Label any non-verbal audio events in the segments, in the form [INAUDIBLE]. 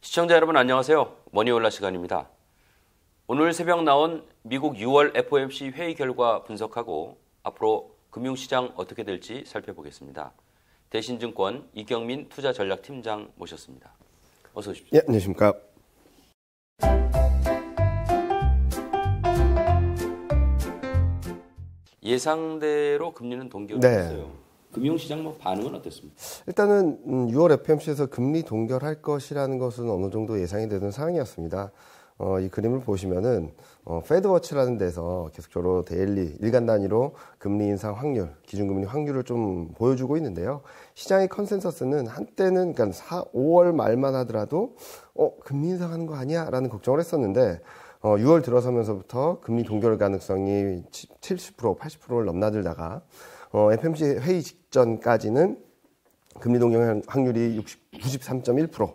시청자 여러분 안녕하세요. 머니올라 시간입니다. 오늘 새벽 나온 미국 6월 FOMC 회의 결과 분석하고 앞으로 금융시장 어떻게 될지 살펴보겠습니다. 대신증권 이경민 투자전략팀장 모셨습니다. 어서 오십시오. 예, 안녕하십니까. 예상대로 금리는 동결했어요. 네. 금융시장 뭐 반응은 어땠습니까? 일단은 6월 음, FMC에서 o 금리 동결할 것이라는 것은 어느 정도 예상이 되는 상황이었습니다. 어, 이 그림을 보시면은 어, 페드워치라는 데서 계속적으로 데일리 일간 단위로 금리 인상 확률, 기준금리 확률을 좀 보여주고 있는데요. 시장의 컨센서스는 한때는 그러니까 4, 5월 말만 하더라도 어 금리 인상하는 거 아니야라는 걱정을 했었는데 어, 6월 들어서면서부터 금리 동결 가능성이 70% 80%를 넘나들다가 어, FMC 회의 직전까지는 금리 동결 확률이 60, 93.1%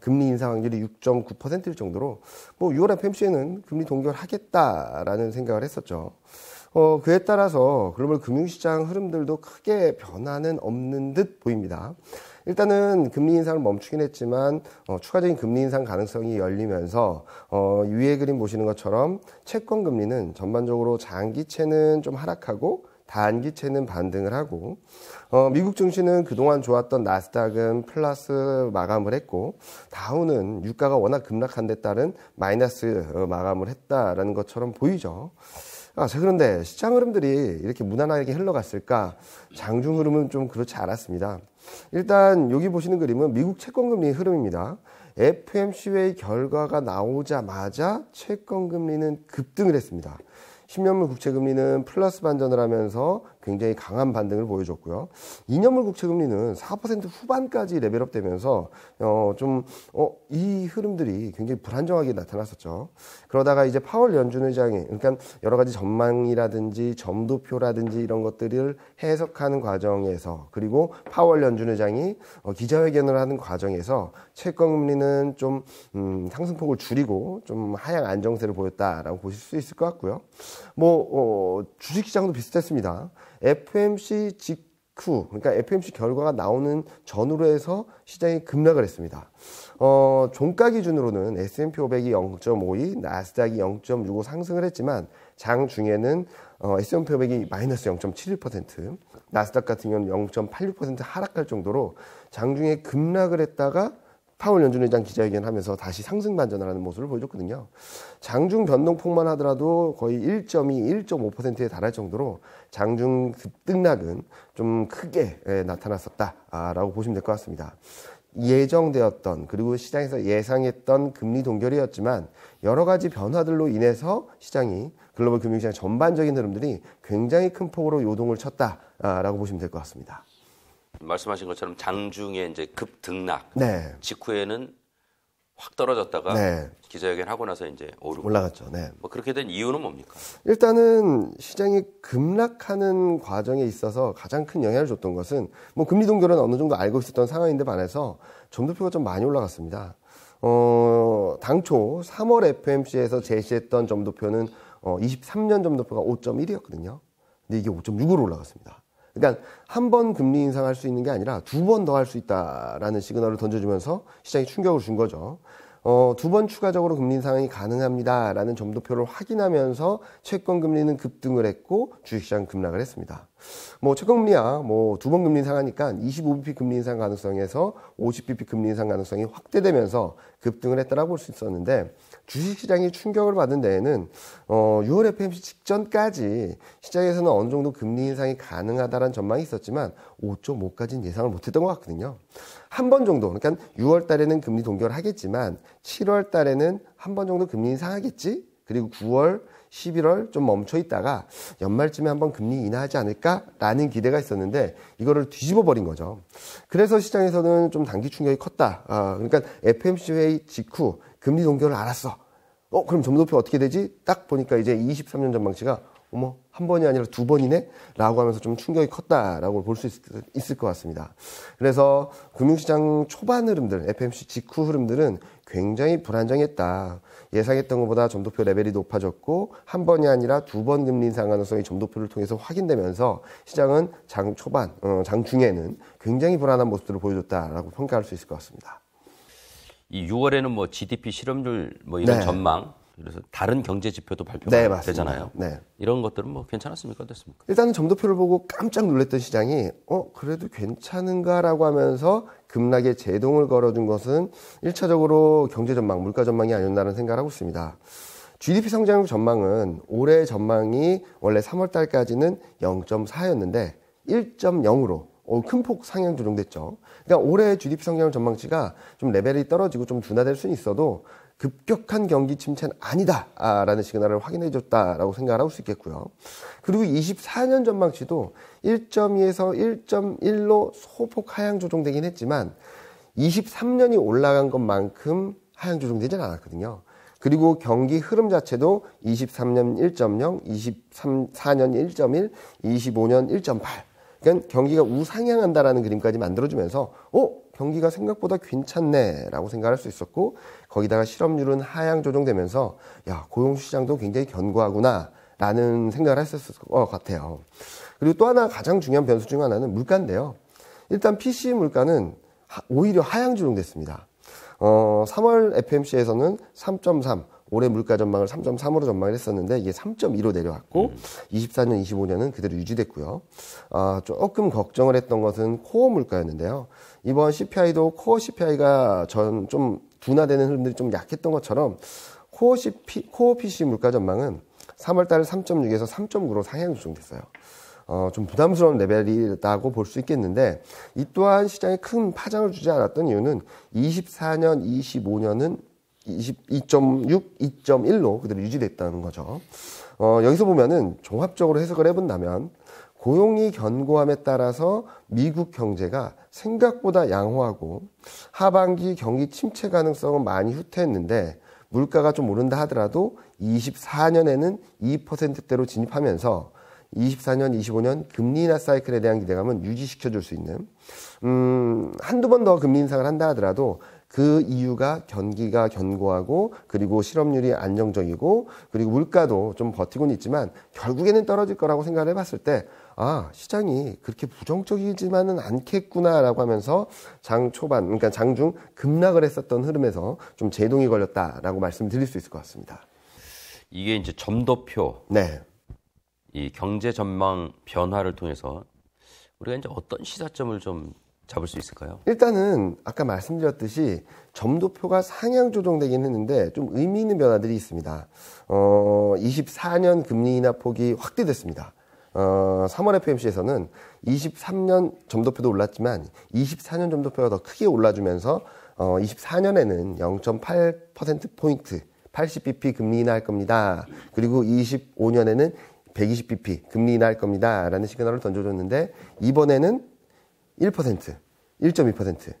금리 인상 확률이 6.9%일 정도로 뭐 6월 FMC에는 금리 동결하겠다라는 생각을 했었죠. 어, 그에 따라서 글로벌 금융시장 흐름들도 크게 변화는 없는 듯 보입니다. 일단은 금리 인상을 멈추긴 했지만 어, 추가적인 금리 인상 가능성이 열리면서 어, 위에 그림 보시는 것처럼 채권 금리는 전반적으로 장기채는 좀 하락하고 단기채는 반등을 하고 어, 미국 증시는 그동안 좋았던 나스닥은 플러스 마감을 했고 다우는 유가가 워낙 급락한 데 따른 마이너스 어, 마감을 했다라는 것처럼 보이죠. 아, 자, 그런데 시장 흐름들이 이렇게 무난하게 흘러갔을까? 장중 흐름은 좀 그렇지 않았습니다. 일단 여기 보시는 그림은 미국 채권금리 흐름입니다. FMC의 결과가 나오자마자 채권금리는 급등을 했습니다. 10년물 국채금리는 플러스 반전을 하면서 굉장히 강한 반등을 보여줬고요. 2년물 국채금리는 4% 후반까지 레벨업되면서 어, 좀 어, 이 흐름들이 굉장히 불안정하게 나타났었죠. 그러다가 이제 파월 연준 의장이 그러니까 여러 가지 전망이라든지 점도표라든지 이런 것들을 해석하는 과정에서 그리고 파월 연준 의장이 어, 기자회견을 하는 과정에서 채권금리는 좀 음, 상승폭을 줄이고 좀 하향 안정세를 보였다라고 보실 수 있을 것 같고요. 뭐 어, 주식시장도 비슷했습니다. FMC 직후, 그러니까 FMC 결과가 나오는 전후로 해서 시장이 급락을 했습니다. 어, 종가 기준으로는 S&P 500이 0.52, 나스닥이 0.65 상승을 했지만 장 중에는 어, S&P 500이 마이너스 0.71%, 나스닥 같은 경우는 0.86% 하락할 정도로 장중에 급락을 했다가 파월 연준 의장 기자회견하면서 다시 상승 반전하는 모습을 보여줬거든요. 장중 변동폭만 하더라도 거의 1.2, 1.5%에 달할 정도로 장중 급등락은 좀 크게 예, 나타났었다라고 보시면 될 것 같습니다. 예정되었던 그리고 시장에서 예상했던 금리 동결이었지만 여러 가지 변화들로 인해서 시장이 글로벌 금융시장 전반적인 흐름들이 굉장히 큰 폭으로 요동을 쳤다라고 보시면 될 것 같습니다. 말씀하신 것처럼 장중에 이제 급등락 네. 직후에는 확 떨어졌다가 네. 기자회견 하고 나서 이제 오르고 올라갔죠. 네. 뭐 그렇게 된 이유는 뭡니까? 일단은 시장이 급락하는 과정에 있어서 가장 큰 영향을 줬던 것은 뭐 금리 동결은 어느 정도 알고 있었던 상황인데 반해서 점도표가 좀 많이 올라갔습니다. 어, 당초 3월 FMC에서 제시했던 점도표는 어, 23년 점도표가 5.1이었거든요. 근데 이게 5.6으로 올라갔습니다. 그러니까 한 번 금리 인상할 수 있는 게 아니라 두 번 더 할 수 있다라는 시그널을 던져주면서 시장이 충격을 준 거죠. 어, 두 번 추가적으로 금리 인상이 가능합니다라는 점도표를 확인하면서 채권 금리는 급등을 했고 주식시장 급락을 했습니다. 뭐 채권 금리야 뭐 두 번 금리 인상하니까 25bp 금리 인상 가능성에서 50bp 금리 인상 가능성이 확대되면서 급등을 했다라고 볼 수 있었는데 주식시장이 충격을 받은 데에는 어, 6월 FMC 직전까지 시장에서는 어느 정도 금리 인상이 가능하다는 전망이 있었지만 5.5까지는 예상을 못했던 것 같거든요. 한 번 정도 그러니까 6월 달에는 금리 동결을 하겠지만 7월 달에는 한 번 정도 금리 인상하겠지 그리고 9월 11월 좀 멈춰 있다가 연말쯤에 한 번 금리 인하하지 않을까라는 기대가 있었는데 이거를 뒤집어 버린 거죠. 그래서 시장에서는 좀 단기 충격이 컸다. 아, 그러니까 FMC 회의 직후 금리 동결을 알았어. 어, 그럼 점도표 어떻게 되지? 딱 보니까 이제 23년 전망치가 어머, 한 번이 아니라 두 번이네? 라고 하면서 좀 충격이 컸다라고 볼 수 있을 것 같습니다. 그래서 금융시장 초반 흐름들, FMC 직후 흐름들은 굉장히 불안정했다. 예상했던 것보다 점도표 레벨이 높아졌고, 한 번이 아니라 두 번 금리 인상 가능성이 점도표를 통해서 확인되면서 시장은 장 초반, 어, 장 중에는 굉장히 불안한 모습들을 보여줬다라고 평가할 수 있을 것 같습니다. 이 6월에는 뭐 GDP 실업률 뭐 이런 네. 전망 그래서 다른 경제 지표도 발표가 네, 되잖아요. 네. 이런 것들은 뭐 괜찮았습니까? 어땠습니까? 일단은 점도표를 보고 깜짝 놀랐던 시장이 어 그래도 괜찮은가라고 하면서 급락에 제동을 걸어준 것은 1차적으로 경제 전망, 물가 전망이 아니었나라는 생각을 하고 있습니다. GDP 성장률 전망은 올해 전망이 원래 3월 달까지는 0.4였는데 1.0으로 어, 큰폭 상향 조정됐죠. 그러니까 올해 GDP 성장 전망치가 좀 레벨이 떨어지고 좀 둔화될 수는 있어도 급격한 경기 침체는 아니다라는 시그널을 확인해 줬다라고 생각을 할 수 있겠고요. 그리고 24년 전망치도 1.2에서 1.1로 소폭 하향 조정되긴 했지만 23년이 올라간 것만큼 하향 조정되지는 않았거든요. 그리고 경기 흐름 자체도 23년 1.0, 23, 4년 1.1, 25년 1.8 그러니까 경기가 우상향한다라는 그림까지 만들어주면서 어 경기가 생각보다 괜찮네라고 생각할 수 있었고 거기다가 실업률은 하향 조정되면서 야 고용 시장도 굉장히 견고하구나라는 생각을 했었을 것 같아요. 그리고 또 하나 가장 중요한 변수 중 하나는 물가인데요. 일단 PC 물가는 오히려 하향 조정됐습니다. 어, 3월 FMC에서는 3.3, 올해 물가 전망을 3.3으로 전망을 했었는데 이게 3.2로 내려왔고 음. 24년, 25년은 그대로 유지됐고요. 아, 조금 걱정을 했던 것은 코어 물가였는데요. 이번 CPI도 코어 CPI가 전좀 둔화되는 흐름들이 좀 약했던 것처럼 코어 CP, 코어 PC 물가 전망은 3월 달 3.6에서 3.9로 상향 조정됐어요. 어, 좀 부담스러운 레벨이라고 볼 수 있겠는데 이 또한 시장에 큰 파장을 주지 않았던 이유는 24년, 25년은 22.6, 2.1로 그대로 유지됐다는 거죠. 어, 여기서 보면은 종합적으로 해석을 해본다면 고용이 견고함에 따라서 미국 경제가 생각보다 양호하고 하반기 경기 침체 가능성은 많이 후퇴했는데 물가가 좀 오른다 하더라도 24년에는 2%대로 진입하면서 24년, 25년 금리 인하 사이클에 대한 기대감은 유지시켜 줄 수 있는 음, 한두 번 더 금리 인상을 한다 하더라도 그 이유가 경기가 견고하고 그리고 실업률이 안정적이고 그리고 물가도 좀 버티고는 있지만 결국에는 떨어질 거라고 생각을 해봤을 때 아, 시장이 그렇게 부정적이지만은 않겠구나라고 하면서 장 초반, 그러니까 장 중 급락을 했었던 흐름에서 좀 제동이 걸렸다라고 말씀드릴 수 있을 것 같습니다. 이게 이제 점도표. 네. 이 경제 전망 변화를 통해서 우리가 이제 어떤 시사점을 좀 잡을 수 있을까요? 일단은 아까 말씀드렸듯이 점도표가 상향 조정되긴 했는데 좀 의미 있는 변화들이 있습니다. 어, 24년 금리 인하 폭이 확대됐습니다. 어, 3월 FMC에서는 23년 점도표도 올랐지만 24년 점도표가 더 크게 올라주면서 어, 24년에는 0.8%포인트 80bp 금리 인하할 겁니다. 그리고 25년에는 120bp 금리 인하할 겁니다. 라는 시그널을 던져줬는데 이번에는 1%, 1.2%.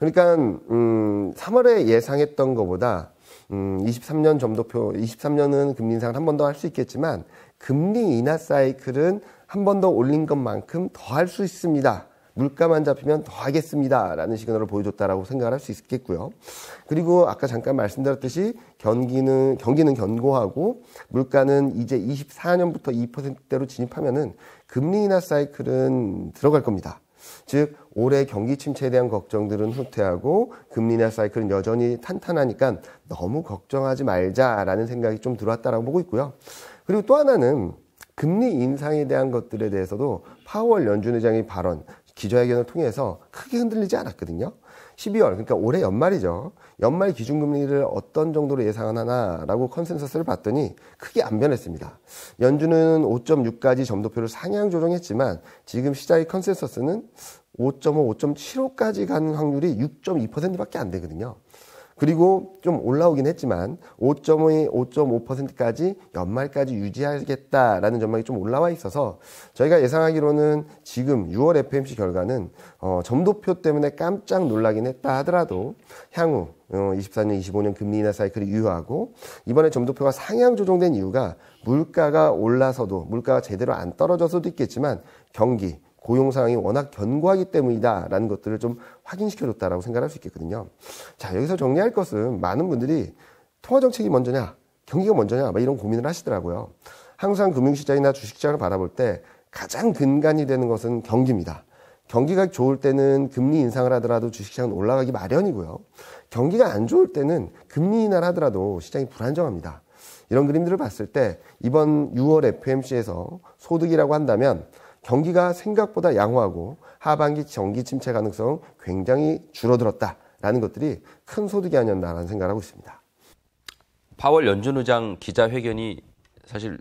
그러니까 음 3월에 예상했던 것보다 음 23년 점도표 23년은 금리 인상을 한 번 더 할 수 있겠지만 금리 인하 사이클은 한 번 더 올린 것만큼 더 할 수 있습니다. 물가만 잡히면 더 하겠습니다라는 시그널을 보여줬다라고 생각을 할 수 있겠고요. 그리고 아까 잠깐 말씀드렸듯이 경기는 경기는 견고하고 물가는 이제 24년부터 2%대로 진입하면은 금리 인하 사이클은 들어갈 겁니다. 즉 올해 경기 침체에 대한 걱정들은 후퇴하고 금리나 사이클은 여전히 탄탄하니까 너무 걱정하지 말자라는 생각이 좀 들어왔다라고 보고 있고요. 그리고 또 하나는 금리 인상에 대한 것들에 대해서도 파월 연준 의장의 발언, 기자회견을 통해서 크게 흔들리지 않았거든요. 12월, 그러니까 올해 연말이죠. 연말 기준금리를 어떤 정도로 예상하나라고 컨센서스를 봤더니 크게 안 변했습니다. 연준은 5.6까지 점도표를 상향 조정했지만 지금 시장의 컨센서스는 5.5, 5.75까지 가는 확률이 6.2%밖에 안 되거든요. 그리고 좀 올라오긴 했지만 5.5, 5.5%까지 연말까지 유지하겠다라는 전망이 좀 올라와 있어서 저희가 예상하기로는 지금 6월 FMC 결과는 어, 점도표 때문에 깜짝 놀라긴 했다 하더라도 향후 어, 24년, 25년 금리 인하 사이클이 유효하고 이번에 점도표가 상향 조정된 이유가 물가가 올라서도 물가가 제대로 안 떨어져서도 있겠지만 경기 고용 상황이 워낙 견고하기 때문이다라는 것들을 좀 확인시켜줬다라고 생각할 수 있겠거든요. 자 여기서 정리할 것은 많은 분들이 통화 정책이 먼저냐, 경기가 먼저냐 막 이런 고민을 하시더라고요. 항상 금융시장이나 주식시장을 바라볼 때 가장 근간이 되는 것은 경기입니다. 경기가 좋을 때는 금리 인상을 하더라도 주식시장은 올라가기 마련이고요. 경기가 안 좋을 때는 금리 인하를 하더라도 시장이 불안정합니다. 이런 그림들을 봤을 때 이번 6월 FMC에서 소득이라고 한다면 경기가 생각보다 양호하고 하반기 정기 침체 가능성 굉장히 줄어들었다라는 것들이 큰 소득이 아니었나라는 생각을 하고 있습니다. 파월 연준 의장 기자회견이 사실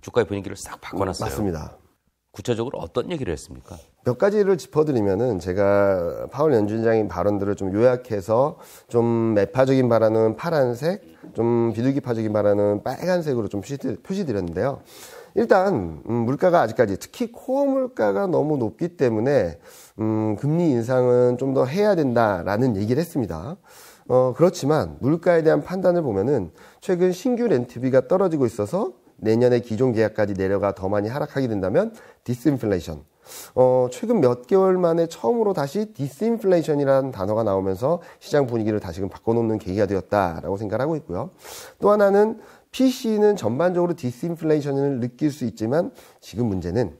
주가의 분위기를 싹 바꿔놨어요. 맞습니다. 구체적으로 어떤 얘기를 했습니까? 몇 가지를 짚어드리면은 제가 파월 연준장의 발언들을 좀 요약해서 좀 매파적인 발언은 파란색, 좀 비둘기파적인 발언은 빨간색으로 좀 표시드렸는데요. 일단 음, 물가가 아직까지 특히 코어 물가가 너무 높기 때문에 음, 금리 인상은 좀 더 해야 된다라는 얘기를 했습니다. 어, 그렇지만 물가에 대한 판단을 보면은 최근 신규 렌트비가 떨어지고 있어서 내년에 기존 계약까지 내려가 더 많이 하락하게 된다면 디스인플레이션 어, 최근 몇 개월 만에 처음으로 다시 디스인플레이션이라는 단어가 나오면서 시장 분위기를 다시금 바꿔놓는 계기가 되었다라고 생각하고 있고요. 또 하나는 PC는 전반적으로 디스인플레이션을 느낄 수 있지만 지금 문제는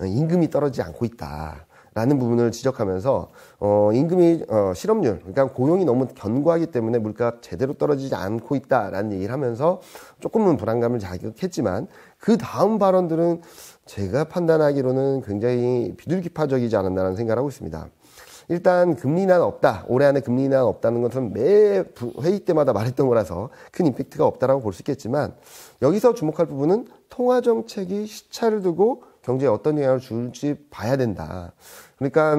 어, 임금이 떨어지지 않고 있다. 라는 부분을 지적하면서 어, 임금이 어, 실업률 그러니까 고용이 너무 견고하기 때문에 물가가 제대로 떨어지지 않고 있다라는 얘기를 하면서 조금은 불안감을 자극했지만 그 다음 발언들은 제가 판단하기로는 굉장히 비둘기파적이지 않았나라는 생각을 하고 있습니다. 일단 금리 난 없다. 올해 안에 금리 난 없다는 것은 매 회의 때마다 말했던 거라서 큰 임팩트가 없다라고 볼 수 있겠지만 여기서 주목할 부분은 통화 정책이 시차를 두고 경제에 어떤 영향을 줄지 봐야 된다. 그러니까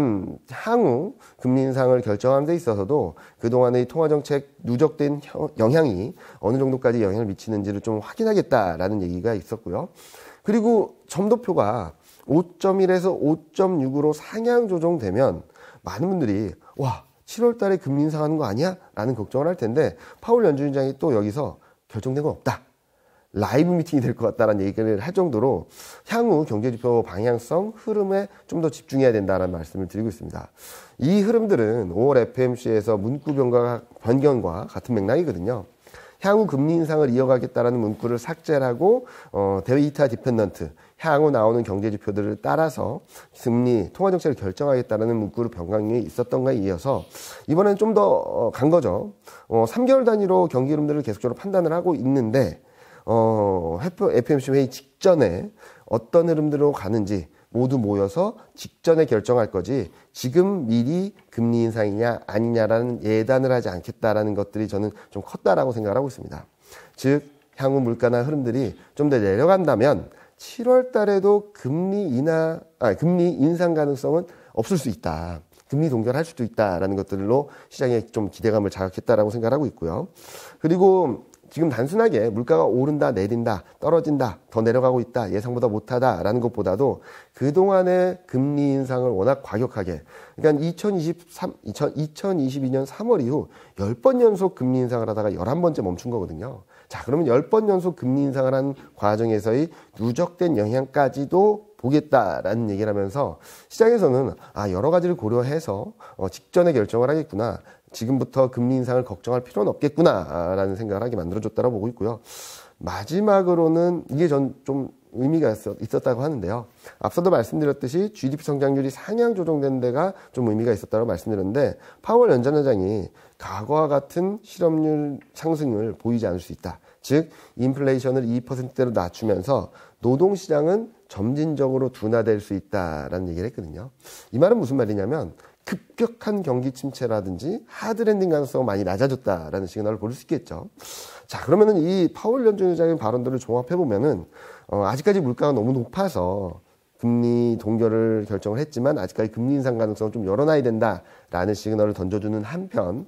향후 금리 인상을 결정하는 데 있어서도 그동안의 통화정책 누적된 영향이 어느 정도까지 영향을 미치는지를 좀 확인하겠다라는 얘기가 있었고요. 그리고 점도표가 5.1에서 5.6으로 상향 조정되면 많은 분들이 와 7월 달에 금리 인상하는 거 아니야? 라는 걱정을 할 텐데 파울 연준장이 또 여기서 결정된 건 없다. 라이브 미팅이 될 것 같다라는 얘기를 할 정도로 향후 경제지표 방향성 흐름에 좀 더 집중해야 된다는 라 말씀을 드리고 있습니다. 이 흐름들은 5월 FMC에서 문구 변경과 같은 맥락이거든요. 향후 금리 인상을 이어가겠다라는 문구를 삭제를 하고 어, 데이터 디펜던트 향후 나오는 경제 지표들을 따라서 금리 통화 정책을 결정하겠다라는 문구로 변경이 있었던 거에 이어서 이번엔 좀 더간 어, 거죠. 어, 3개월 단위로 경기 흐름들을 계속적으로 판단을 하고 있는데 어, FOMC 회의 직전에 어떤 흐름들로 가는지 모두 모여서 직전에 결정할 거지 지금 미리 금리 인상이냐 아니냐라는 예단을 하지 않겠다라는 것들이 저는 좀 컸다라고 생각을 하고 있습니다. 즉 향후 물가나 흐름들이 좀 더 내려간다면 7월 달에도 금리 인하 아 금리 인상 가능성은 없을 수 있다. 금리 동결할 수도 있다라는 것들로 시장에 좀 기대감을 자극했다라고 생각하고 있고요. 그리고 지금 단순하게 물가가 오른다, 내린다, 떨어진다, 더 내려가고 있다, 예상보다 못하다라는 것보다도 그동안의 금리 인상을 워낙 과격하게, 그러니까 2023, 2 0 2022년 3월 이후 10번 연속 금리 인상을 하다가 11번째 멈춘 거거든요. 자, 그러면 10번 연속 금리 인상을 한 과정에서의 누적된 영향까지도 보겠다라는 얘기를 하면서 시장에서는 아, 여러 가지를 고려해서 어, 직전에 결정을 하겠구나. 지금부터 금리 인상을 걱정할 필요는 없겠구나라는 생각을 하게 만들어줬다고 보고 있고요. 마지막으로는 이게 전 좀 의미가 있었다고 하는데요. 앞서도 말씀드렸듯이 GDP 성장률이 상향 조정된 데가 좀 의미가 있었다고 말씀드렸는데 파월 연준회장이 과거와 같은 실업률 상승을 보이지 않을 수 있다. 즉 인플레이션을 2%대로 낮추면서 노동시장은 점진적으로 둔화될 수 있다라는 얘기를 했거든요. 이 말은 무슨 말이냐면 급격한 경기 침체라든지 하드랜딩 가능성이 많이 낮아졌다라는 시그널을 볼 수 있겠죠. 자, 그러면은 이 파월 연준 의장의 발언들을 종합해 보면은 어, 아직까지 물가가 너무 높아서 금리 동결을 결정을 했지만 아직까지 금리 인상 가능성을 좀 열어놔야 된다라는 시그널을 던져주는 한편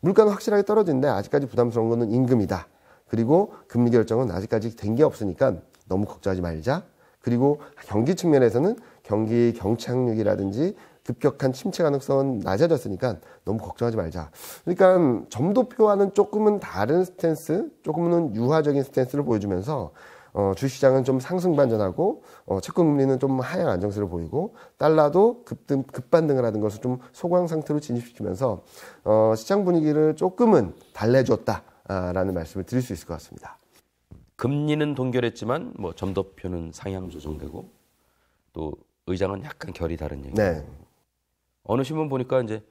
물가는 확실하게 떨어지는데 아직까지 부담스러운 것은 임금이다. 그리고 금리 결정은 아직까지 된 게 없으니까 너무 걱정하지 말자. 그리고 경기 측면에서는 경기 경착륙이라든지 급격한 침체 가능성은 낮아졌으니까 너무 걱정하지 말자. 그러니까 점도표와는 조금은 다른 스탠스, 조금은 유화적인 스탠스를 보여주면서 어, 주시장은 좀 상승 반전하고 어, 채권 금리는 좀 하향 안정세를 보이고 달러도 급등 급반등을 하는 것을 좀 소강 상태로 진입시키면서 어, 시장 분위기를 조금은 달래줬다라는 말씀을 드릴 수 있을 것 같습니다. 금리는 동결했지만 뭐 점도표는 상향 조정되고 또 의장은 약간 결이 다른 얘기. 네. 어느 신문 보니까 이제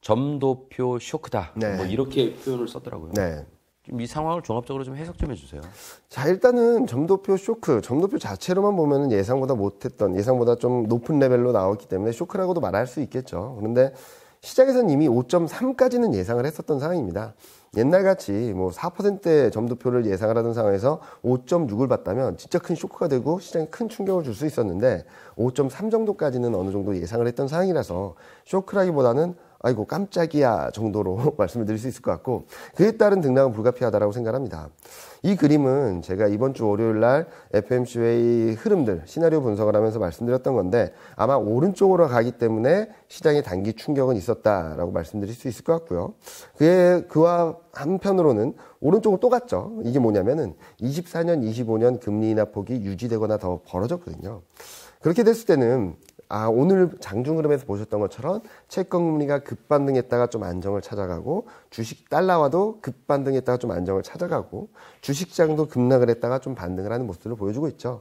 점도표 쇼크다. 네. 뭐 이렇게 표현을 썼더라고요. 네. 이 상황을 종합적으로 좀 해석 좀 해주세요. 자, 일단은 점도표 쇼크. 점도표 자체로만 보면 예상보다 못했던, 예상보다 좀 높은 레벨로 나왔기 때문에 쇼크라고도 말할 수 있겠죠. 그런데 시장에서는 이미 5.3까지는 예상을 했었던 상황입니다. 옛날같이 뭐 4%대 점도표를 예상을 하던 상황에서 5.6을 봤다면 진짜 큰 쇼크가 되고 시장에 큰 충격을 줄 수 있었는데 5.3 정도까지는 어느 정도 예상을 했던 상황이라서 쇼크라기보다는 아이고 깜짝이야 정도로 [LAUGHS] 말씀을 드릴 수 있을 것 같고 그에 따른 등락은 불가피하다라고 생각합니다. 이 그림은 제가 이번 주 월요일 날 FMC의 흐름들 시나리오 분석을 하면서 말씀드렸던 건데 아마 오른쪽으로 가기 때문에 시장의 단기 충격은 있었다라고 말씀드릴 수 있을 것 같고요. 그에 그와 한편으로는 오른쪽으로 또 갔죠. 이게 뭐냐면은 24년, 25년 금리 인하 폭이 유지되거나 더 벌어졌거든요. 그렇게 됐을 때는 아, 오늘 장중흐름에서 보셨던 것처럼 채권 금리가 급반등했다가 좀 안정을 찾아가고 주식 달러와도 급반등했다가 좀 안정을 찾아가고 주식장도 급락을 했다가 좀 반등을 하는 모습을 보여주고 있죠.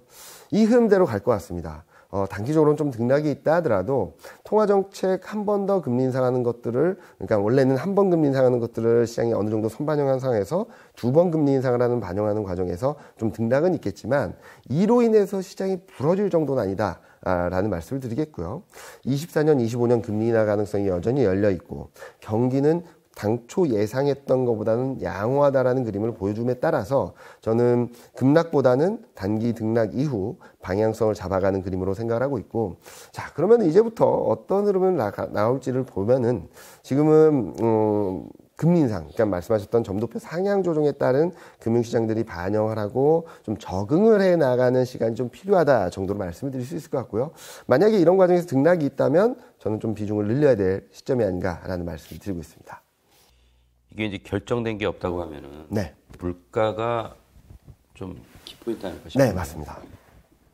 이 흐름대로 갈 것 같습니다. 어, 단기적으로는 좀 등락이 있다 하더라도 통화정책 한 번 더 금리 인상하는 것들을 그러니까 원래는 한 번 금리 인상하는 것들을 시장이 어느 정도 선반영한 상황에서 두 번 금리 인상을 하는 반영하는 과정에서 좀 등락은 있겠지만 이로 인해서 시장이 부러질 정도는 아니다. 라는 말씀을 드리겠고요. 24년, 25년 금리 인하 가능성이 여전히 열려 있고 경기는 당초 예상했던 것보다는 양호하다라는 그림을 보여줌에 따라서 저는 급락보다는 단기 등락 이후 방향성을 잡아가는 그림으로 생각을 하고 있고 자 그러면 이제부터 어떤 흐름을 나, 올지를 보면은 지금은 음, 어, 금리 인상, 그러니까 말씀하셨던 점도표 상향 조정에 따른 금융시장들이 반영을 하고 좀 적응을 해 나가는 시간이 좀 필요하다 정도로 말씀을 드릴 수 있을 것 같고요. 만약에 이런 과정에서 등락이 있다면 저는 좀 비중을 늘려야 될 시점이 아닌가라는 말씀을 드리고 있습니다. 이게 이제 결정된 게 없다고 하면은 네. 물가가 좀 기포인트 아닐까 네, 싶어요. 네, 맞습니다.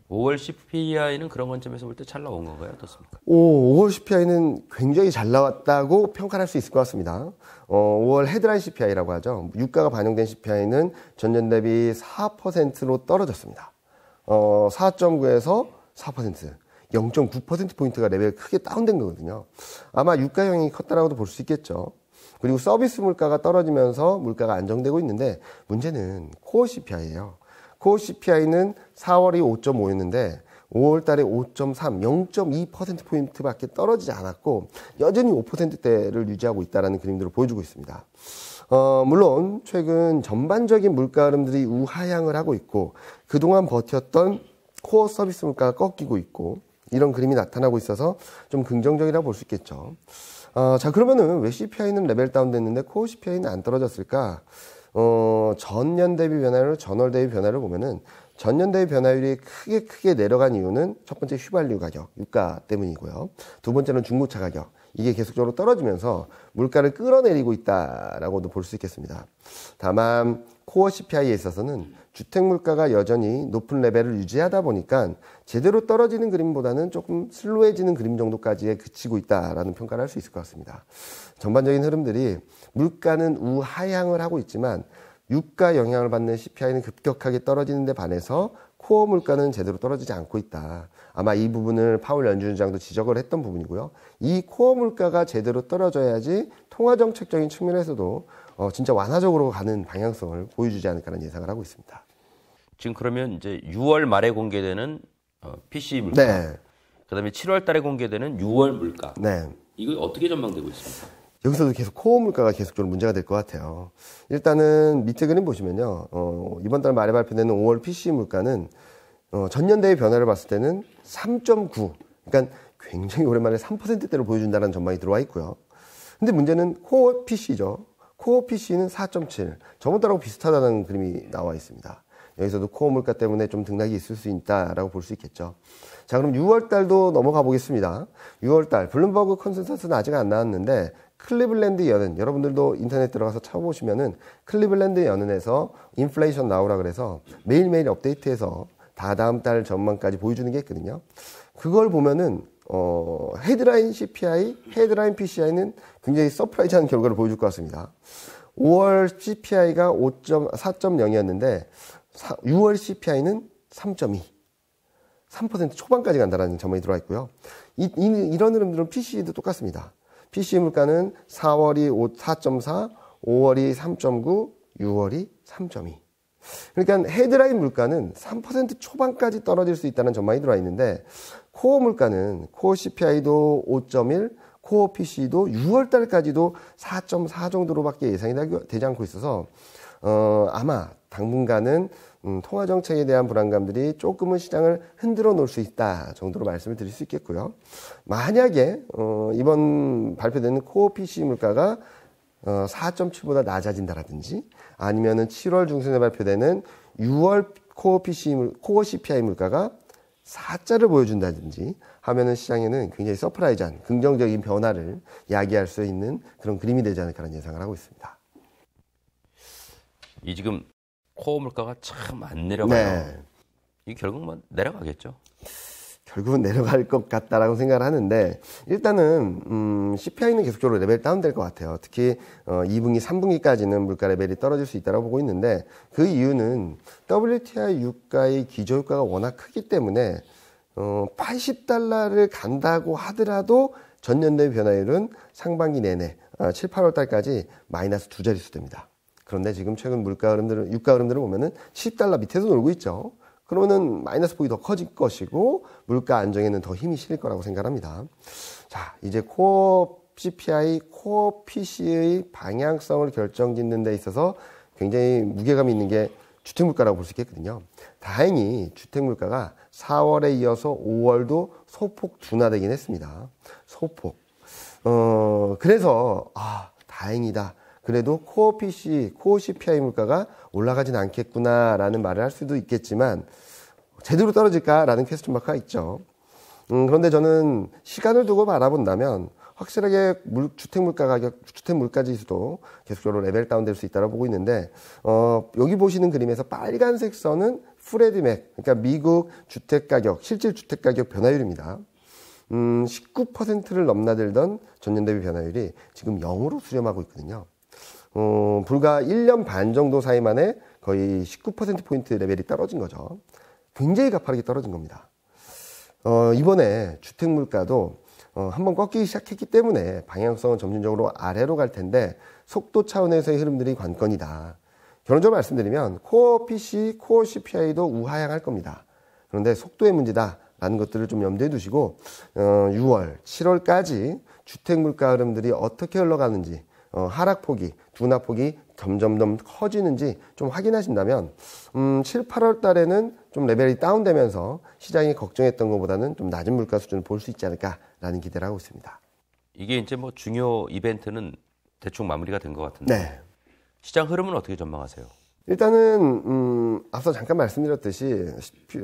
5월 CPI는 그런 관점에서 볼 때 잘 나온 건가요? 어떻습니까? 오, 5월 CPI는 굉장히 잘 나왔다고 평가할 수 있을 것 같습니다. 어, 5월 헤드라인 CPI라고 하죠. 유가가 반영된 CPI는 전년 대비 4%로 떨어졌습니다. 어, 4.9에서 4%. 0.9%포인트가 레벨 크게 다운된 거거든요. 아마 유가형이 컸다라고도 볼 수 있겠죠. 그리고 서비스 물가가 떨어지면서 물가가 안정되고 있는데 문제는 코어 CPI예요. 코어 CPI는 4월이 5.5였는데 5월 달에 5.3, 0.2%포인트 밖에 떨어지지 않았고, 여전히 5%대를 유지하고 있다는 라 그림들을 보여주고 있습니다. 어, 물론, 최근 전반적인 물가 흐름들이 우하향을 하고 있고, 그동안 버텼던 코어 서비스 물가가 꺾이고 있고, 이런 그림이 나타나고 있어서 좀 긍정적이라고 볼 수 있겠죠. 어, 자 그러면은 왜 CPI는 레벨 다운됐는데 코어 CPI는 안 떨어졌을까? 어, 전년 대비 변화율, 전월 대비 변화를 보면은 전년 대비 변화율이 크게 크게 내려간 이유는 첫 번째 휘발유 가격, 유가 때문이고요. 두 번째는 중고차 가격. 이게 계속적으로 떨어지면서 물가를 끌어내리고 있다라고도 볼 수 있겠습니다. 다만 코어 CPI에 있어서는 주택 물가가 여전히 높은 레벨을 유지하다 보니까 제대로 떨어지는 그림보다는 조금 슬로해지는 그림 정도까지에 그치고 있다라는 평가를 할 수 있을 것 같습니다. 전반적인 흐름들이 물가는 우하향을 하고 있지만 유가 영향을 받는 CPI는 급격하게 떨어지는데 반해서 코어 물가는 제대로 떨어지지 않고 있다. 아마 이 부분을 파울 연준장도 지적을 했던 부분이고요. 이 코어 물가가 제대로 떨어져야지 통화 정책적인 측면에서도 어, 진짜 완화적으로 가는 방향성을 보여주지 않을까라는 예상을 하고 있습니다. 지금 그러면 이제 6월 말에 공개되는 어, PC 물가, 네. 그다음에 7월 달에 공개되는 6월 물가. 네. 이거 어떻게 전망되고 있습니까? 여기서도 계속 코어 물가가 계속적으로 문제가 될 것 같아요. 일단은 밑에 그림 보시면요. 어, 이번 달 말에 발표되는 5월 PC 물가는 어, 전년대의 변화를 봤을 때는 3.9. 그러니까 굉장히 오랜만에 3대로 보여준다는 전망이 들어와 있고요. 근데 문제는 코어 PC죠. 코어 PC는 4.7. 저번 달하고 비슷하다는 그림이 나와 있습니다. 여기서도 코어 물가 때문에 좀 등락이 있을 수 있다라고 볼 수 있겠죠. 자, 그럼 6월 달도 넘어가 보겠습니다. 6월 달 블룸버그 컨센서스는 아직 안 나왔는데 클리블랜드 연은 여러분들도 인터넷 들어가서 찾아보시면은 클리블랜드 연은에서 인플레이션 나오라 그래서 매일매일 업데이트해서 다 다음 달 전망까지 보여주는 게 있거든요. 그걸 보면은 어, 헤드라인 CPI, 헤드라인 PCI는 굉장히 서프라이즈한 결과를 보여줄 것 같습니다. 5월 CPI가 5.4.0이었는데 6월 CPI는 3.2, 3% 초반까지 간다라는 전망이 들어와 있고요. 이, 이런 흐름들은 PC도 똑같습니다. PC e 물가는 4월이 4.4, 5월이 3.9, 6월이 3.2. 그러니까 헤드라인 물가는 3% 초반까지 떨어질 수 있다는 전망이 들어와 있는데 코어 물가는 코어 CPI도 5.1, 코어 PC도 6월 달까지도 4.4 정도로밖에 예상이 되지 않고 있어서 어, 아마 당분간은 음, 통화 정책에 대한 불안감들이 조금은 시장을 흔들어 놓을 수 있다 정도로 말씀을 드릴 수 있겠고요. 만약에 어, 이번 발표되는 코어 PC 물가가 어, 4.7보다 낮아진다라든지 아니면은 7월 중순에 발표되는 6월 코어 PC 코어 CPI 물가가 4자를 보여준다든지 하면은 시장에는 굉장히 서프라이즈한 긍정적인 변화를 야기할 수 있는 그런 그림이 되지 않을까라는 예상을 하고 있습니다. 이 지금 코어 물가가 참 안 내려가요. 네. 이 결국은 뭐 내려가겠죠. 결국은 [LAUGHS] 내려갈 것 같다라고 생각을 하는데 일단은 음, CPI는 계속적으로 레벨 다운될 것 같아요. 특히 어, 2분기, 3분기까지는 물가 레벨이 떨어질 수 있다고 보고 있는데 그 이유는 WTI 유가의 기저효과가 워낙 크기 때문에 어, 80달러를 간다고 하더라도 전년 대비 변화율은 상반기 내내 어, 7, 8월 달까지 마이너스 두 자릿수 됩니다. 그런데 지금 최근 물가 흐름들을 유가 흐름들을 보면은 10달러 밑에서 놀고 있죠. 그러면은 마이너스 폭이 더 커질 것이고 물가 안정에는 더 힘이 실릴 거라고 생각합니다. 자, 이제 코어 CPI, 코어 PC의 방향성을 결정짓는 데 있어서 굉장히 무게감이 있는 게 주택물가라고 볼 수 있겠거든요. 다행히 주택물가가 4월에 이어서 5월도 소폭 둔화되긴 했습니다. 소폭. 어, 그래서, 아, 다행이다. 그래도 코어 PC, 코어 CPI 물가가 올라가진 않겠구나라는 말을 할 수도 있겠지만 제대로 떨어질까라는 퀘스트 마크가 있죠. 음, 그런데 저는 시간을 두고 바라본다면 확실하게 물, 주택 물가 가격, 주택 물가 지수도 계속적으로 레벨 다운될 수 있다고 보고 있는데 어, 여기 보시는 그림에서 빨간색 선은 프레디맥, 그러니까 미국 주택 가격, 실질 주택 가격 변화율입니다. 음, 19%를 넘나들던 전년 대비 변화율이 지금 0으로 수렴하고 있거든요. 음, 불과 1년 반 정도 사이 만에 거의 19%포인트 레벨이 떨어진 거죠. 굉장히 가파르게 떨어진 겁니다. 어, 이번에 주택 물가도 어, 한번 꺾이기 시작했기 때문에 방향성은 점진적으로 아래로 갈 텐데 속도 차원에서의 흐름들이 관건이다. 결론적으로 말씀드리면 코어 PC, 코어 CPI도 우하향할 겁니다. 그런데 속도의 문제다라는 것들을 좀 염두에 두시고 어, 6월, 7월까지 주택 물가 흐름들이 어떻게 흘러가는지 어, 하락폭이 둔화폭이 점점점 커지는지 좀 확인하신다면 음, 7, 8월 달에는 좀 레벨이 다운되면서 시장이 걱정했던 것보다는 좀 낮은 물가 수준을 볼 수 있지 않을까라는 기대를 하고 있습니다. 이게 이제 뭐 중요 이벤트는 대충 마무리가 된 것 같은데 네. 시장 흐름은 어떻게 전망하세요? 일단은 음, 앞서 잠깐 말씀드렸듯이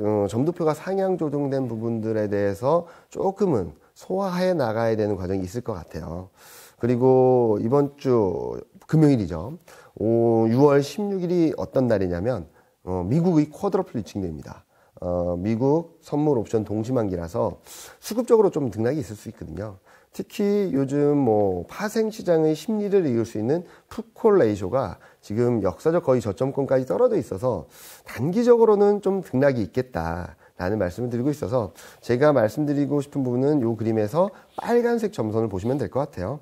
어, 점도표가 상향 조정된 부분들에 대해서 조금은 소화해 나가야 되는 과정이 있을 것 같아요. 그리고 이번 주 금요일이죠. 오, 6월 16일이 어떤 날이냐면 어, 미국의 쿼드러플 리칭 데입니다. 어, 미국 선물 옵션 동시만기라서 수급적으로 좀 등락이 있을 수 있거든요. 특히 요즘 뭐 파생 시장의 심리를 이을 수 있는 푸콜 레이쇼가 지금 역사적 거의 저점권까지 떨어져 있어서 단기적으로는 좀 등락이 있겠다. 라는 말씀을 드리고 있어서 제가 말씀드리고 싶은 부분은 이 그림에서 빨간색 점선을 보시면 될 것 같아요.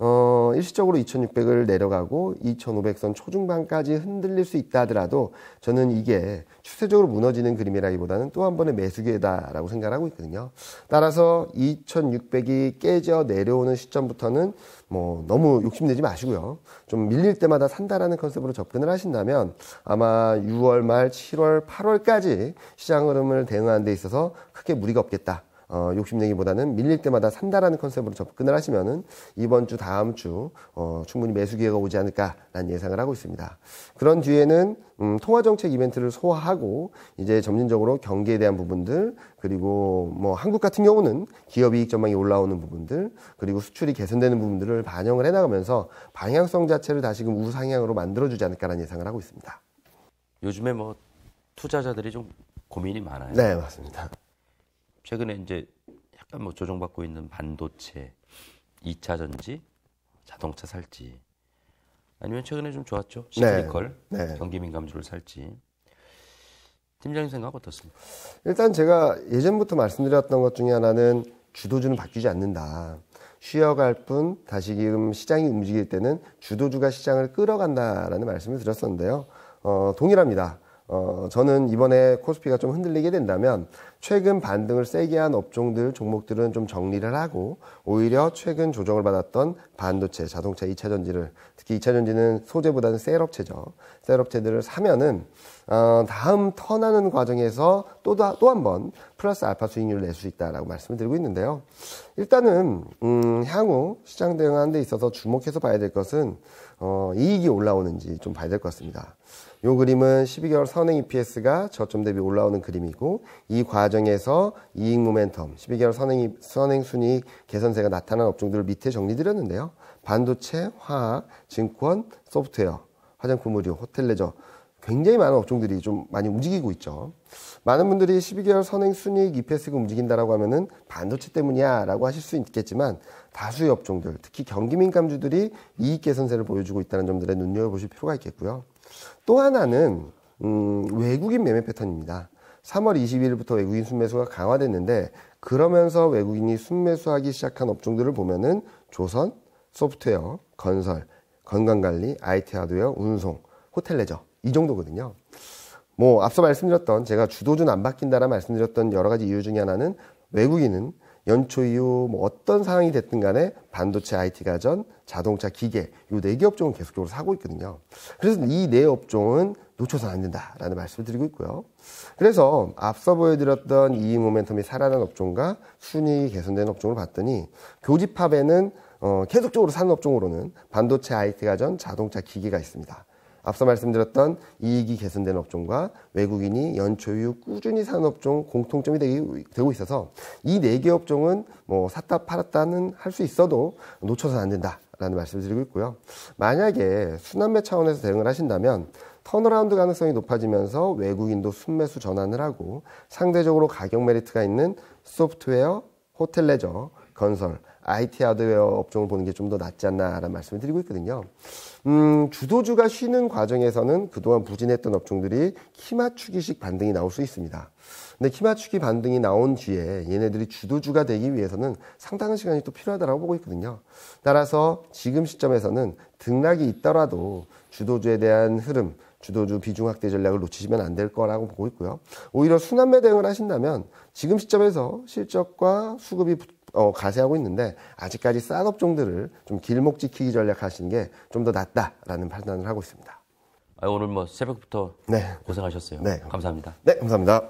어, 일시적으로 2600을 내려가고 2500선 초중반까지 흔들릴 수 있다 하더라도 저는 이게 추세적으로 무너지는 그림이라기보다는 또 한 번의 매수기회다라고 생각하고 있거든요. 따라서 2,600이 깨져 내려오는 시점부터는 뭐 너무 욕심내지 마시고요. 좀 밀릴 때마다 산다라는 컨셉으로 접근을 하신다면 아마 6월 말, 7월, 8월까지 시장 흐름을 대응하는 데 있어서 크게 무리가 없겠다. 어, 욕심내기보다는 밀릴 때마다 산다라는 컨셉으로 접근을 하시면은 이번 주 다음 주 어, 충분히 매수 기회가 오지 않을까라는 예상을 하고 있습니다. 그런 뒤에는 음, 통화 정책 이벤트를 소화하고 이제 점진적으로 경기에 대한 부분들 그리고 뭐 한국 같은 경우는 기업 이익 전망이 올라오는 부분들 그리고 수출이 개선되는 부분들을 반영을 해나가면서 방향성 자체를 다시금 우상향으로 만들어주지 않을까라는 예상을 하고 있습니다. 요즘에 뭐 투자자들이 좀 고민이 많아요. 네, 맞습니다. 최근에 이제 약간 뭐 조정받고 있는 반도체, 2차 전지, 자동차 살지 아니면 최근에 좀 좋았죠 시리컬 네, 네. 경기 민감주를 살지 팀장님 생각 어떻습니까? 일단 제가 예전부터 말씀드렸던 것 중에 하나는 주도주는 바뀌지 않는다. 쉬어갈 뿐 다시금 시장이 움직일 때는 주도주가 시장을 끌어간다라는 말씀을 드렸었는데요. 어, 동일합니다. 어, 저는 이번에 코스피가 좀 흔들리게 된다면 최근 반등을 세게 한 업종들 종목들은 좀 정리를 하고 오히려 최근 조정을 받았던 반도체, 자동차, 2차 전지를 특히 2차 전지는 소재보다는 셀업체죠. 셀업체들을 사면은 어, 다음 턴하는 과정에서 또또 한 번 플러스 알파 수익률을 낼 수 있다라고 말씀을 드리고 있는데요. 일단은 음, 향후 시장 대응하는 데 있어서 주목해서 봐야 될 것은 어, 이익이 올라오는지 좀 봐야 될 것 같습니다. 요 그림은 12개월 선행 EPS가 저점 대비 올라오는 그림이고 이 과정 과정에서 이익 모멘텀, 12개월 선행, 선행순이익 개선세가 나타난 업종들을 밑에 정리드렸는데요. 반도체, 화학, 증권, 소프트웨어, 화장품 의류, 호텔 레저, 굉장히 많은 업종들이 좀 많이 움직이고 있죠. 많은 분들이 12개월 선행 순이익 EPS가 움직인다라고 하면은 반도체 때문이야라고 하실 수 있겠지만 다수의 업종들, 특히 경기 민감주들이 이익 개선세를 보여주고 있다는 점들에 눈여겨보실 필요가 있겠고요. 또 하나는 음, 외국인 매매 패턴입니다. 3월 2 2일부터 외국인 순매수가 강화됐는데 그러면서 외국인이 순매수하기 시작한 업종들을 보면은 조선, 소프트웨어, 건설, 건강관리, IT 하드웨어, 운송, 호텔 레저 이 정도거든요. 뭐 앞서 말씀드렸던 제가 주도주 는안 바뀐다라 말씀드렸던 여러 가지 이유 중에 하나는 외국인은 연초 이후 뭐 어떤 상황이 됐든 간에 반도체 IT 가전, 자동차 기계 이 네 개 업종은 계속적으로 사고 있거든요. 그래서 이 네 업종은 놓쳐서는 안 된다라는 말씀을 드리고 있고요. 그래서 앞서 보여드렸던 이 모멘텀이 살아난 업종과 순위 개선된 업종을 봤더니 교집합에는 어, 계속적으로 사는 업종으로는 반도체 IT 가전, 자동차 기계가 있습니다. 앞서 말씀드렸던 이익이 개선되는 업종과 외국인이 연초 이후 꾸준히 산 업종 공통점이 되고 있어서 이 네 개 업종은 뭐 샀다 팔았다는 할 수 있어도 놓쳐서는 안 된다라는 말씀을 드리고 있고요. 만약에 순환매 차원에서 대응을 하신다면 턴어라운드 가능성이 높아지면서 외국인도 순매수 전환을 하고 상대적으로 가격 메리트가 있는 소프트웨어, 호텔 레저, 건설, IT 하드웨어 업종을 보는 게 좀 더 낫지 않나라는 말씀을 드리고 있거든요. 음, 주도주가 쉬는 과정에서는 그동안 부진했던 업종들이 키맞추기식 반등이 나올 수 있습니다. 근데 키맞추기 반등이 나온 뒤에 얘네들이 주도주가 되기 위해서는 상당한 시간이 또 필요하다고 보고 있거든요. 따라서 지금 시점에서는 등락이 있더라도 주도주에 대한 흐름, 주도주 비중 확대 전략을 놓치시면 안 될 거라고 보고 있고요. 오히려 순환매 대응을 하신다면 지금 시점에서 실적과 수급이 어, 가세하고 있는데 아직까지 싼 업종들을 좀 길목 지키기 전략하시는 게좀 더 낫다라는 판단을 하고 있습니다. 아, 오늘 뭐 새벽부터 네. 고생하셨어요. 네. 감사합니다. 네, 감사합니다.